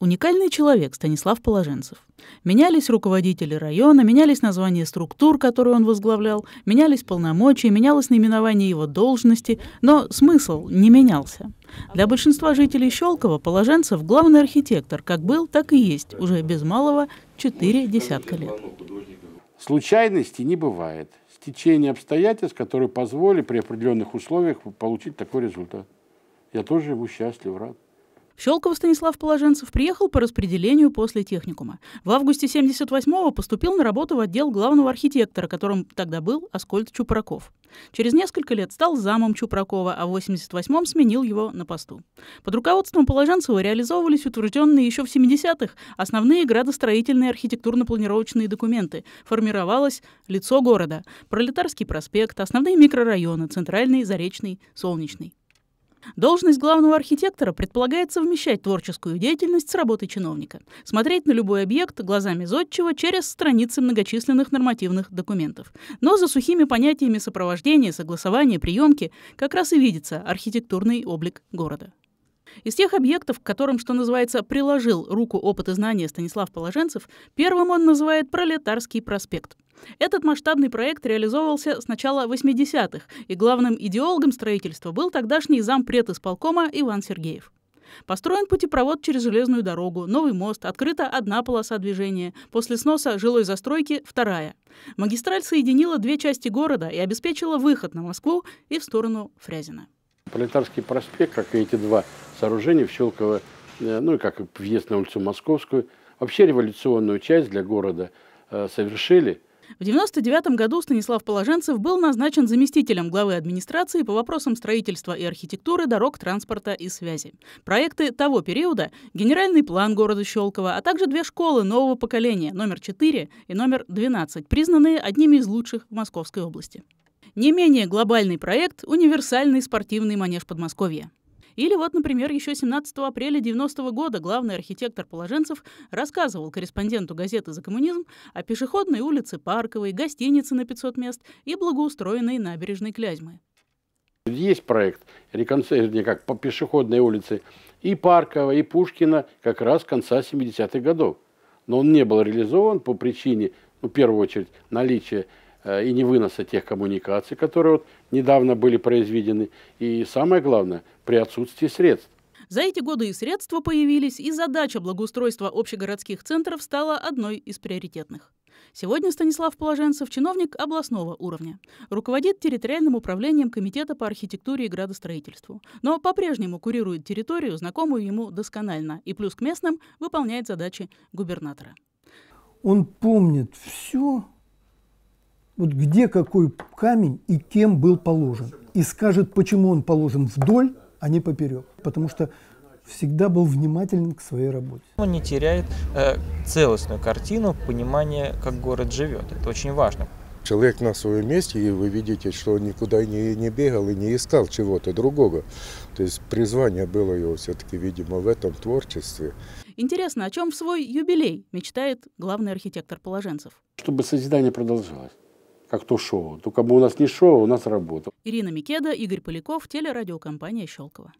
Уникальный человек Станислав Положенцев. Менялись руководители района, менялись названия структур, которые он возглавлял, менялись полномочия, менялось наименование его должности, но смысл не менялся. Для большинства жителей Щелкова Положенцев главный архитектор, как был, так и есть, уже без малого четыре десятка лет. Случайностей не бывает. Стечение обстоятельств, которые позволили при определенных условиях получить такой результат. Я тоже живу счастлив, рад. Щелков Станислав Положенцев приехал по распределению после техникума. В августе 78-го поступил на работу в отдел главного архитектора, которым тогда был Аскольд Чупраков. Через несколько лет стал замом Чупракова, а в 88-м сменил его на посту. Под руководством Положенцева реализовывались утвержденные еще в 70-х основные градостроительные архитектурно-планировочные документы. Формировалось лицо города, Пролетарский проспект, основные микрорайоны, Центральный, Заречный, Солнечный. Должность главного архитектора предполагает совмещать творческую деятельность с работой чиновника, смотреть на любой объект глазами зодчего через страницы многочисленных нормативных документов. Но за сухими понятиями сопровождения, согласования, приемки как раз и видится архитектурный облик города. Из тех объектов, к которым, что называется, приложил руку опыт и знания Станислав Положенцев, первым он называет Пролетарский проспект – этот масштабный проект реализовывался с начала 80-х, и главным идеологом строительства был тогдашний зампред исполкома Иван Сергеев. Построен путепровод через железную дорогу, новый мост, открыта одна полоса движения, после сноса жилой застройки – вторая. Магистраль соединила две части города и обеспечила выход на Москву и в сторону Фрязина. Пролетарский проспект, как и эти два сооружения в Щелково, э, ну и как и въезд на улицу Московскую, вообще революционную часть для города э, совершили – в 1999 году Станислав Положенцев был назначен заместителем главы администрации по вопросам строительства и архитектуры дорог, транспорта и связи. Проекты того периода – генеральный план города Щелково, а также две школы нового поколения – номер 4 и номер 12, признанные одними из лучших в Московской области. Не менее глобальный проект – универсальный спортивный манеж Подмосковья. Или вот, например, еще 17 апреля 90 -го года главный архитектор Положенцев рассказывал корреспонденту газеты «За коммунизм» о пешеходной улице Парковой, гостинице на 500 мест и благоустроенной набережной Клязьмы. Есть проект, реконструкции э, как по пешеходной улице и Паркова, и Пушкина как раз конца 70-х годов. Но он не был реализован по причине, ну, в первую очередь, наличия Э, и невыноса тех коммуникаций, которые вот недавно были произведены, и самое главное, при отсутствии средств. За эти годы и средства появились, и задача благоустройства общегородских центров стала одной из приоритетных. Сегодня Станислав Положенцев – чиновник областного уровня. Руководит территориальным управлением Комитета по архитектуре и градостроительству. Но по-прежнему курирует территорию, знакомую ему досконально, и плюс к местным выполняет задачи губернатора. Он помнит все, вот где какой камень и кем был положен. И скажет, почему он положен вдоль, а не поперек. Потому что всегда был внимателен к своей работе. Он не теряет э, целостную картину, понимания, как город живет. Это очень важно. Человек на своем месте, и вы видите, что он никуда не, не бегал и не искал чего-то другого. То есть призвание было его все-таки, видимо, в этом творчестве. Интересно, о чем в свой юбилей мечтает главный архитектор Положенцев? Чтобы созидание продолжалось как то шоу. Только бы у нас не шоу, а у нас работа. Ирина Микеда, Игорь Поляков, телерадиокомпания «Щелково».